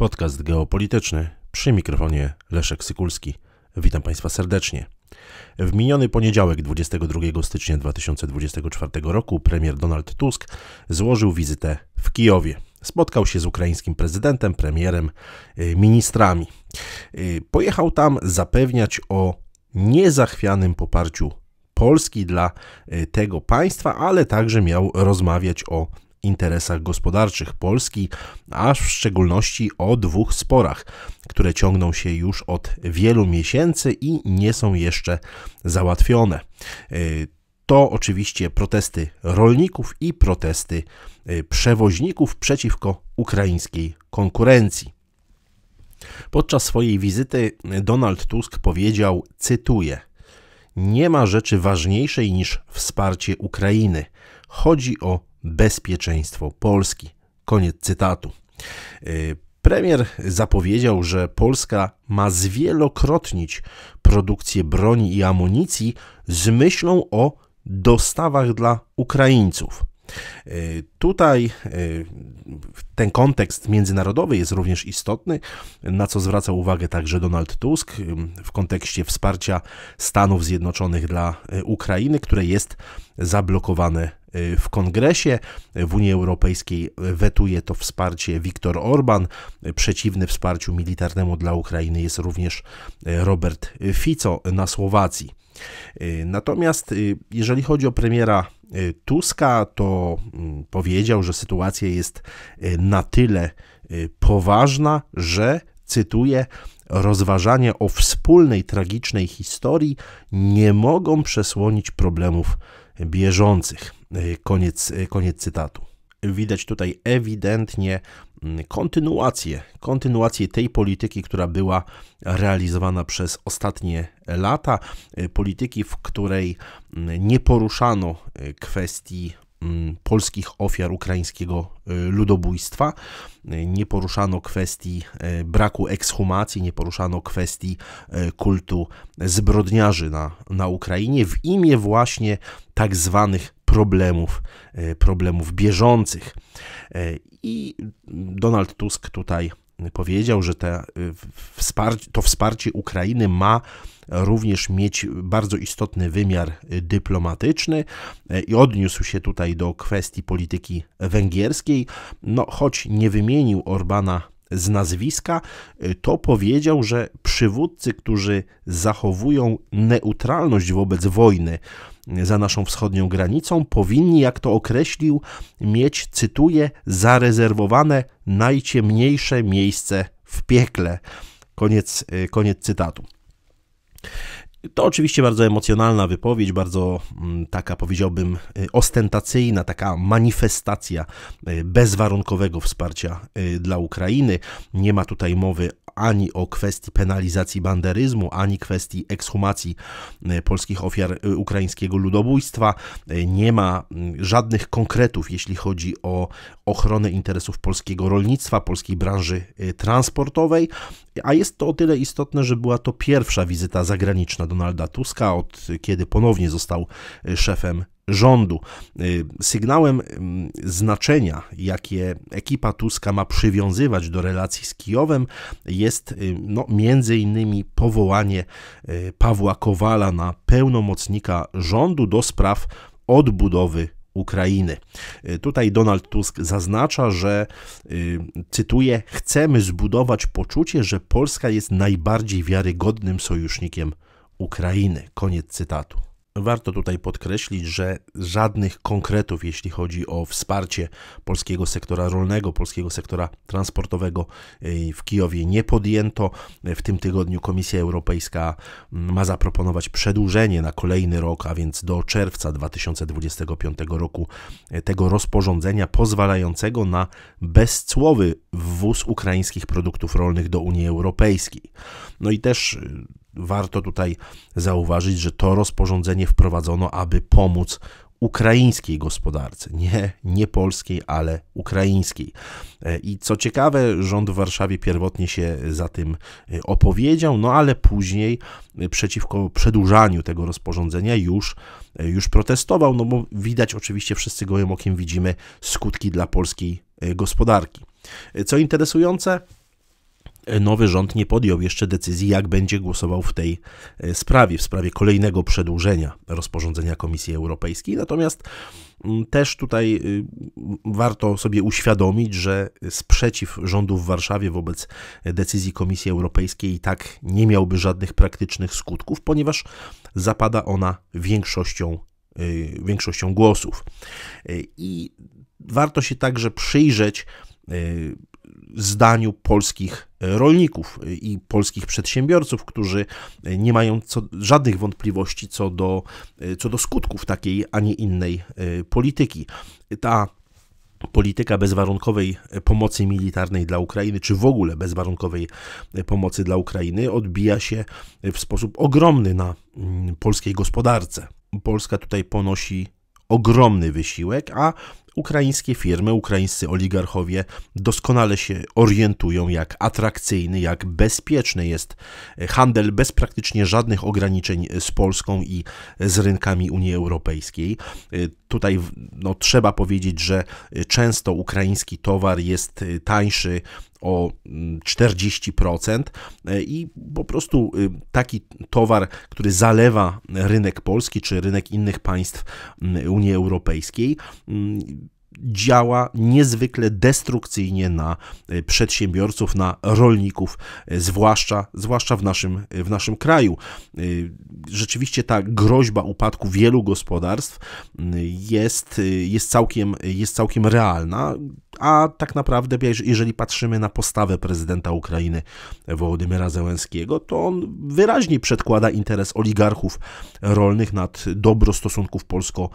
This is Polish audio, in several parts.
Podcast geopolityczny przy mikrofonie Leszek Sykulski. Witam Państwa serdecznie. W miniony poniedziałek 22 stycznia 2024 roku premier Donald Tusk złożył wizytę w Kijowie. Spotkał się z ukraińskim prezydentem, premierem, y, ministrami. Y, pojechał tam zapewniać o niezachwianym poparciu Polski dla y, tego państwa, ale także miał rozmawiać o interesach gospodarczych Polski, a w szczególności o dwóch sporach, które ciągną się już od wielu miesięcy i nie są jeszcze załatwione. Y, to oczywiście protesty rolników i protesty y, przewoźników przeciwko ukraińskiej konkurencji. Podczas swojej wizyty Donald Tusk powiedział, cytuję: Nie ma rzeczy ważniejszej niż wsparcie Ukrainy. Chodzi o bezpieczeństwo Polski. Koniec cytatu. Y, premier zapowiedział, że Polska ma zwielokrotnić produkcję broni i amunicji z myślą o dostawach dla Ukraińców. Tutaj y, ten kontekst międzynarodowy jest również istotny, na co zwraca uwagę także Donald Tusk y, w kontekście wsparcia Stanów Zjednoczonych dla y, Ukrainy, które jest zablokowane w kongresie. W Unii Europejskiej wetuje to wsparcie Viktor Orban. Przeciwny wsparciu militarnemu dla Ukrainy jest również Robert Fico na Słowacji. Y, natomiast y, jeżeli chodzi o premiera y, Tuska, to mm, powiedział, że sytuacja jest na tyle poważna, że cytuję, rozważania o wspólnej tragicznej historii nie mogą przesłonić problemów bieżących. Koniec, koniec cytatu. Widać tutaj ewidentnie kontynuację, kontynuację tej polityki, która była realizowana przez ostatnie lata, polityki, w której mm, nie poruszano y, kwestii mm, polskich ofiar ukraińskiego y, ludobójstwa. Nie poruszano kwestii y, braku ekshumacji, nie poruszano kwestii kultu zbrodniarzy na, na Ukrainie w imię właśnie tak zwanych problemów, e, problemów bieżących. E, I Donald Tusk tutaj powiedział, że te e, wsparcie, to wsparcie Ukrainy ma również mieć bardzo istotny wymiar dyplomatyczny i odniósł się tutaj do kwestii polityki węgierskiej. No, choć nie wymienił Orbana z nazwiska, y, to powiedział, że przywódcy, którzy zachowują neutralność wobec wojny y, za naszą wschodnią granicą, powinni, jak to określił, mieć, cytuję, zarezerwowane najciemniejsze miejsce w piekle. Koniec, y, koniec cytatu. To oczywiście bardzo emocjonalna wypowiedź, bardzo mm, taka powiedziałbym y, ostentacyjna, taka manifestacja y, bezwarunkowego wsparcia y, dla Ukrainy. Nie ma tutaj mowy ani o kwestii penalizacji banderyzmu, ani kwestii ekshumacji polskich ofiar ukraińskiego ludobójstwa. Nie ma mm, żadnych konkretów, jeśli chodzi o ochronę interesów polskiego rolnictwa, polskiej branży transportowej, a jest to o tyle istotne, że była to pierwsza wizyta zagraniczna Donalda Tuska, od kiedy ponownie został e, szefem rządu. E, sygnałem znaczenia, jakie ekipa Tuska ma przywiązywać do relacji z Kijowem, jest e, no, między innymi powołanie Pawła Kowala na pełnomocnika rządu do spraw odbudowy Ukrainy. Tutaj Donald Tusk zaznacza, że, cytuję, chcemy zbudować poczucie, że Polska jest najbardziej wiarygodnym sojusznikiem Ukrainy. Koniec cytatu. Warto tutaj podkreślić, że żadnych konkretów, jeśli chodzi o wsparcie polskiego sektora rolnego, polskiego sektora transportowego e, w Kijowie nie podjęto. W tym tygodniu Komisja Europejska mm, ma zaproponować przedłużenie na kolejny rok, a więc do czerwca 2025 roku e, tego rozporządzenia pozwalającego na bezcłowy wwóz ukraińskich produktów rolnych do Unii Europejskiej. No i też warto tutaj zauważyć, że to rozporządzenie wprowadzono, aby pomóc ukraińskiej gospodarce, nie, nie polskiej, ale ukraińskiej. E, I co ciekawe, rząd w Warszawie pierwotnie się za tym e, opowiedział, no ale później e, przeciwko przedłużaniu tego rozporządzenia już, już protestował, no bo widać oczywiście, wszyscy gołym okiem widzimy skutki dla polskiej gospodarki. Co interesujące, nowy rząd nie podjął jeszcze decyzji, jak będzie głosował w tej e, sprawie, w sprawie kolejnego przedłużenia rozporządzenia Komisji Europejskiej. Natomiast mm, też tutaj y, warto sobie uświadomić, że sprzeciw rządu w Warszawie wobec decyzji Komisji Europejskiej i tak nie miałby żadnych praktycznych skutków, ponieważ zapada ona większością, y, większością głosów. Y, I warto się także przyjrzeć zdaniu polskich rolników i polskich przedsiębiorców, którzy nie mają co, żadnych wątpliwości co do, co do skutków takiej, a nie innej e, polityki. Ta polityka bezwarunkowej pomocy militarnej dla Ukrainy, czy w ogóle bezwarunkowej e, pomocy dla Ukrainy, odbija się w sposób ogromny na mm, polskiej gospodarce. Polska tutaj ponosi ogromny wysiłek, a Ukraińskie firmy, ukraińscy oligarchowie doskonale się orientują, jak atrakcyjny, jak bezpieczny jest handel bez praktycznie żadnych ograniczeń z Polską i z rynkami Unii Europejskiej. Tutaj no, trzeba powiedzieć, że y, często ukraiński towar jest y, tańszy o 40% mm, e, i po prostu y, taki towar, który zalewa rynek polski czy rynek innych państw mm, Unii Europejskiej, mm, działa niezwykle destrukcyjnie na e, przedsiębiorców, na rolników, e, zwłaszcza, zwłaszcza w, naszym, e, w naszym kraju. Rzeczywiście ta groźba upadku wielu gospodarstw mm, jest, jest, całkiem, jest całkiem realna a tak naprawdę, jeżeli patrzymy na postawę prezydenta Ukrainy Wołodymyra Zełenskiego, to on wyraźnie przedkłada interes oligarchów rolnych nad dobro stosunków polsko,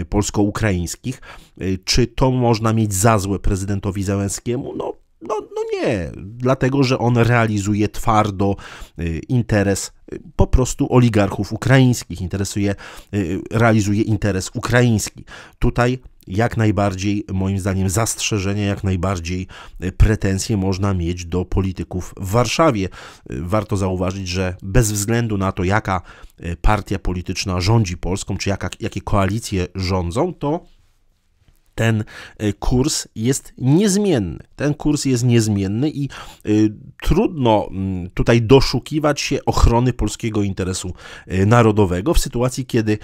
y, polsko-ukraińskich. Y, czy to można mieć za złe prezydentowi Zełenskiemu? No, no, no nie, dlatego że on realizuje twardo y, interes po prostu oligarchów ukraińskich, interesuje, realizuje interes ukraiński. Tutaj jak najbardziej, moim zdaniem, zastrzeżenia, jak najbardziej e, pretensje można mieć do polityków w Warszawie. E, warto zauważyć, że bez względu na to, jaka e, partia polityczna rządzi Polską, czy jaka, jakie koalicje rządzą, to ten y, kurs jest niezmienny. Ten kurs jest niezmienny i y, trudno mm, tutaj doszukiwać się ochrony polskiego interesu y, narodowego w sytuacji, kiedy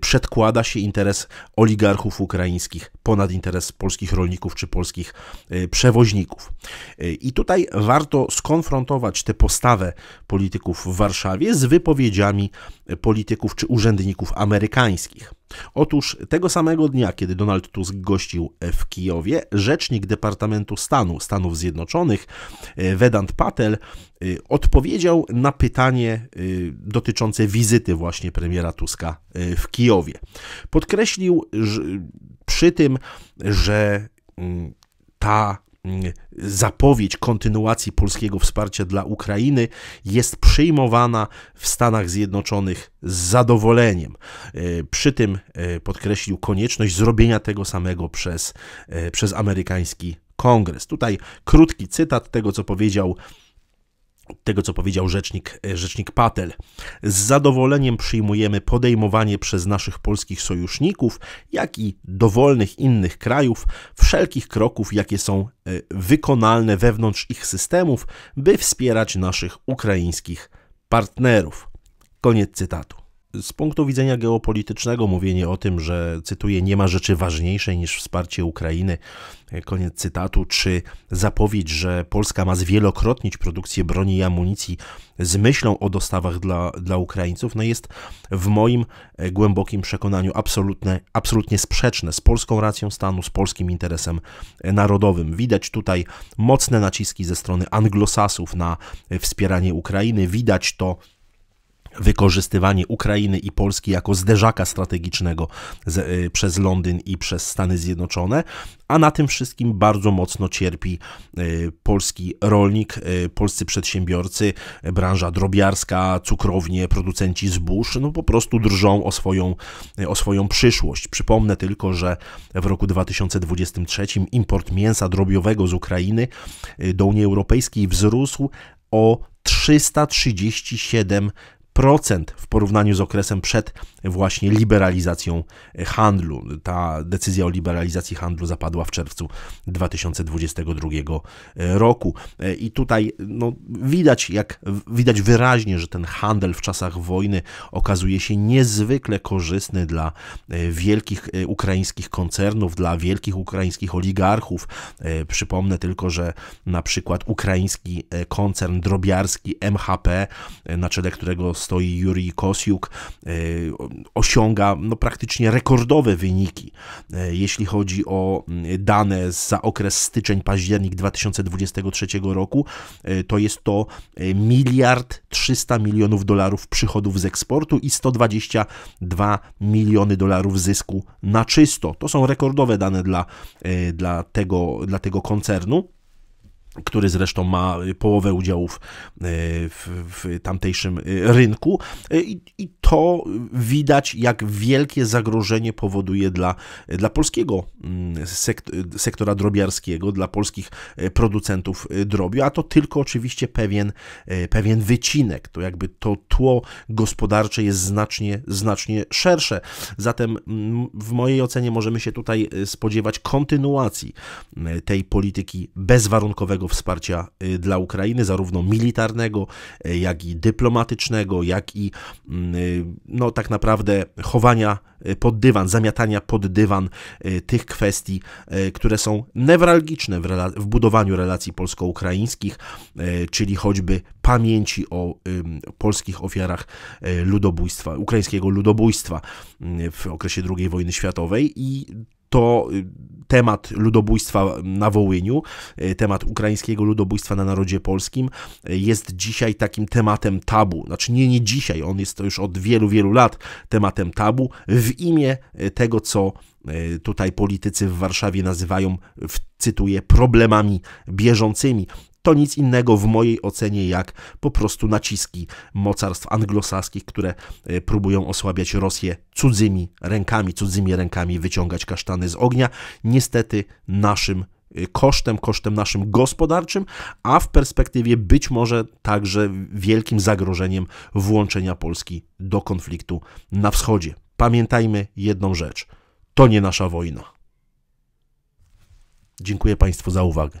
przedkłada się interes oligarchów ukraińskich ponad interes polskich rolników czy polskich przewoźników. I tutaj warto skonfrontować tę postawę polityków w Warszawie z wypowiedziami polityków czy urzędników amerykańskich. Otóż tego samego dnia, kiedy Donald Tusk gościł e, w Kijowie, rzecznik Departamentu Stanu Stanów Zjednoczonych, e, Vedant Patel, e, odpowiedział na pytanie dotyczące wizyty właśnie premiera Tuska w Kijowie. Podkreślił przy tym, że mm, ta Mm, zapowiedź kontynuacji polskiego wsparcia dla Ukrainy jest przyjmowana w Stanach Zjednoczonych z zadowoleniem. E, przy tym e, podkreślił konieczność zrobienia tego samego przez, e, przez amerykański kongres. Tutaj krótki cytat tego, co powiedział tego, co powiedział rzecznik, e, rzecznik Patel. Z zadowoleniem przyjmujemy podejmowanie przez naszych polskich sojuszników, jak i dowolnych innych krajów, wszelkich kroków, jakie są e, wykonalne wewnątrz ich systemów, by wspierać naszych ukraińskich partnerów. Koniec cytatu z punktu widzenia geopolitycznego mówienie o tym, że cytuję, nie ma rzeczy ważniejszej niż wsparcie Ukrainy, e, koniec cytatu, czy zapowiedź, że Polska ma zwielokrotnić produkcję broni i amunicji z myślą o dostawach dla, dla Ukraińców, no jest w moim e, głębokim przekonaniu absolutne, absolutnie sprzeczne z polską racją stanu, z polskim interesem e, narodowym. Widać tutaj mocne naciski ze strony anglosasów na wspieranie Ukrainy, widać to wykorzystywanie Ukrainy i Polski jako zderzaka strategicznego z, y, przez Londyn i przez Stany Zjednoczone, a na tym wszystkim bardzo mocno cierpi y, polski rolnik, y, polscy przedsiębiorcy, branża drobiarska, cukrownie, producenci zbóż, no po prostu drżą o swoją, o swoją przyszłość. Przypomnę tylko, że w roku 2023 import mięsa drobiowego z Ukrainy do Unii Europejskiej wzrósł o 337 w porównaniu z okresem przed właśnie liberalizacją e, handlu. Ta decyzja o liberalizacji handlu zapadła w czerwcu 2022 e, roku. E, I tutaj no, widać, jak widać wyraźnie, że ten handel w czasach wojny okazuje się niezwykle korzystny dla wielkich ukraińskich koncernów, dla wielkich ukraińskich oligarchów. Przypomnę tylko, że na przykład ukraiński koncern drobiarski MHP, na czele którego stoi Jurij Kosiuk, e, osiąga no, praktycznie rekordowe wyniki, e, jeśli chodzi o mm, dane za okres styczeń-październik 2023 roku. E, to jest to miliard 300 milionów dolarów przychodów z eksportu i 122 miliony dolarów zysku na czysto. To są rekordowe dane dla, dla, tego, dla tego koncernu który zresztą ma połowę udziałów e, w, w tamtejszym e, rynku. E, I, i to widać, jak wielkie zagrożenie powoduje dla, dla polskiego mm, sektora drobiarskiego, dla polskich e, producentów e, drobiu, a to tylko oczywiście pewien, e, pewien wycinek. To jakby to tło gospodarcze jest znacznie, znacznie szersze. Zatem mm, w mojej ocenie możemy się tutaj spodziewać kontynuacji tej polityki bezwarunkowego wsparcia dla Ukrainy, zarówno militarnego, jak i dyplomatycznego, jak i mm, no tak naprawdę chowania e, pod dywan, zamiatania pod dywan e, tych kwestii, e, które są newralgiczne w, w budowaniu relacji polsko-ukraińskich, czyli choćby pamięci o polskich ofiarach ludobójstwa, ukraińskiego ludobójstwa mm, w okresie II wojny światowej i to temat ludobójstwa na Wołyniu, e, temat ukraińskiego ludobójstwa na narodzie polskim e, jest dzisiaj takim tematem tabu. Znaczy nie, nie dzisiaj, on jest to już od wielu, wielu lat tematem tabu w imię e, tego, co tutaj politycy w Warszawie nazywają, cytuję, problemami bieżącymi to nic innego w mojej ocenie jak po prostu naciski mocarstw anglosaskich, które e, próbują osłabiać Rosję cudzymi rękami, cudzymi rękami wyciągać kasztany z ognia. Niestety naszym e, kosztem, kosztem naszym gospodarczym, a w perspektywie być może także wielkim zagrożeniem włączenia Polski do konfliktu na wschodzie. Pamiętajmy jedną rzecz: to nie nasza wojna. Dziękuję Państwu za uwagę.